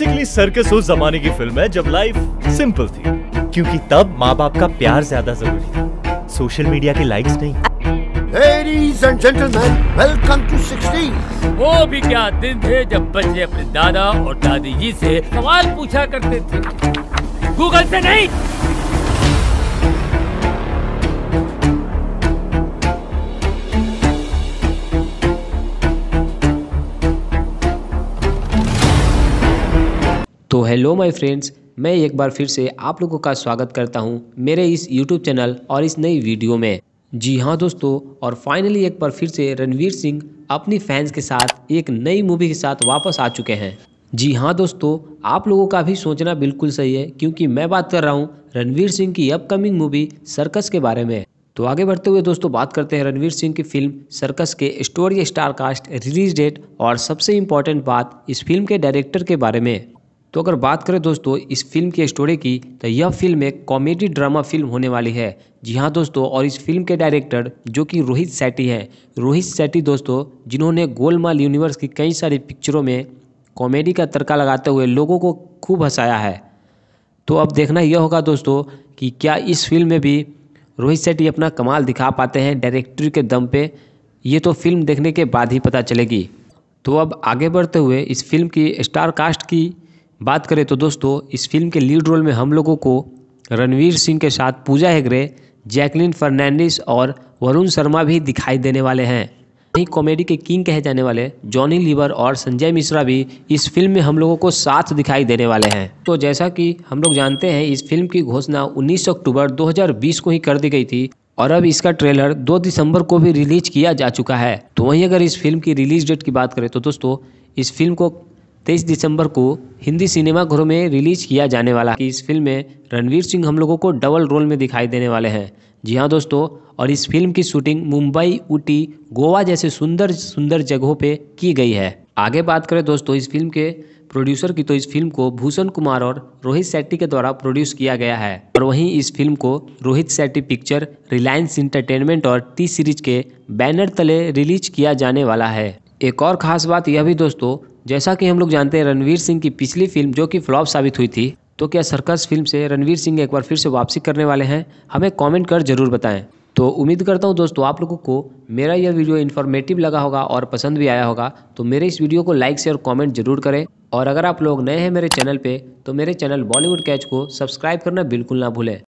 basically circus उस जमाने की फिल्म है जब लाइफ सिंपल थी क्योंकि तब माँ बाप का प्यार ज्यादा जरूरी था सोशल मीडिया के लाइक्स नहीं ladies and gentlemen welcome to 60 वो भी क्या दिन थे जब बच्चे अपने दादा और दादी जी से सवाल पूछा करते थे गूगल से नहीं तो हेलो माय फ्रेंड्स मैं एक बार फिर से आप लोगों का स्वागत करता हूं मेरे इस यूट्यूब चैनल और इस नई वीडियो में जी हाँ दोस्तों और फाइनली एक बार फिर से रणवीर सिंह अपनी फैंस के साथ एक नई मूवी के साथ वापस आ चुके हैं जी हाँ दोस्तों आप लोगों का भी सोचना बिल्कुल सही है क्योंकि मैं बात कर रहा हूँ रणवीर सिंह की अपकमिंग मूवी सर्कस के बारे में तो आगे बढ़ते हुए दोस्तों बात करते हैं रणवीर सिंह की फिल्म सर्कस के story star cast release date और सबसे इम्पॉर्टेंट बात इस फिल्म के डायरेक्टर के बारे में तो अगर बात करें दोस्तों इस फिल्म की स्टोरी की तो यह फिल्म एक कॉमेडी ड्रामा फिल्म होने वाली है जी हाँ दोस्तों और इस फिल्म के डायरेक्टर जो कि रोहित सेट्टी हैं रोहित सेट्टी दोस्तों जिन्होंने गोलमाल यूनिवर्स की कई सारी पिक्चरों में कॉमेडी का तड़का लगाते हुए लोगों को खूब हंसाया है तो अब देखना यह होगा दोस्तों कि क्या इस फिल्म में भी रोहित शेट्टी अपना कमाल दिखा पाते हैं डायरेक्टर के दम पे ये तो फिल्म देखने के बाद ही पता चलेगी तो अब आगे बढ़ते हुए इस फिल्म की स्टार कास्ट की बात करें तो दोस्तों इस फिल्म के लीड रोल में हम लोगों को रणवीर सिंह के साथ पूजा हेगड़े जैकलिन फर्नांडिस और वरुण शर्मा भी दिखाई देने वाले हैं वहीं कॉमेडी के किंग कहे जाने वाले जॉनी लीवर और संजय मिश्रा भी इस फिल्म में हम लोगों को साथ दिखाई देने वाले हैं तो जैसा कि हम लोग जानते हैं इस फिल्म की घोषणा 19 अक्टूबर 2020 को ही कर दी गई थी और अब इसका ट्रेलर 2 दिसंबर को भी रिलीज किया जा चुका है तो वहीं अगर इस फिल्म की रिलीज डेट की बात करें तो दोस्तों इस फिल्म को तेईस दिसंबर को हिंदी सिनेमा घरों में रिलीज किया जाने वाला कि इस फिल्म में रणवीर सिंह हम लोगों को डबल रोल में दिखाई देने वाले हैं जी हाँ दोस्तों और इस फिल्म की शूटिंग मुंबई ऊटी गोवा जैसे सुंदर सुंदर जगहों पे की गई है आगे बात करें दोस्तों इस फिल्म के प्रोड्यूसर की तो इस फिल्म को भूषण कुमार और रोहित शेट्टी के द्वारा प्रोड्यूस किया गया है और वहीं इस फिल्म को Rohit Shetty picture Reliance Entertainment और टी सीरीज के बैनर तले रिलीज किया जाने वाला है एक और खास बात यह भी दोस्तों जैसा कि हम लोग जानते हैं रणवीर सिंह की पिछली फिल्म जो कि फ्लॉप साबित हुई थी तो क्या सर्कस फिल्म से रणवीर सिंह एक बार फिर से वापसी करने वाले हैं हमें कमेंट कर जरूर बताएं तो उम्मीद करता हूं दोस्तों आप लोगों को मेरा यह वीडियो इन्फॉर्मेटिव लगा होगा और पसंद भी आया होगा तो मेरे इस वीडियो को लाइक शेयर कॉमेंट जरूर करें और अगर आप लोग नए हैं मेरे चैनल पर तो मेरे चैनल बॉलीवुड कैच को सब्सक्राइब करना बिल्कुल ना भूलें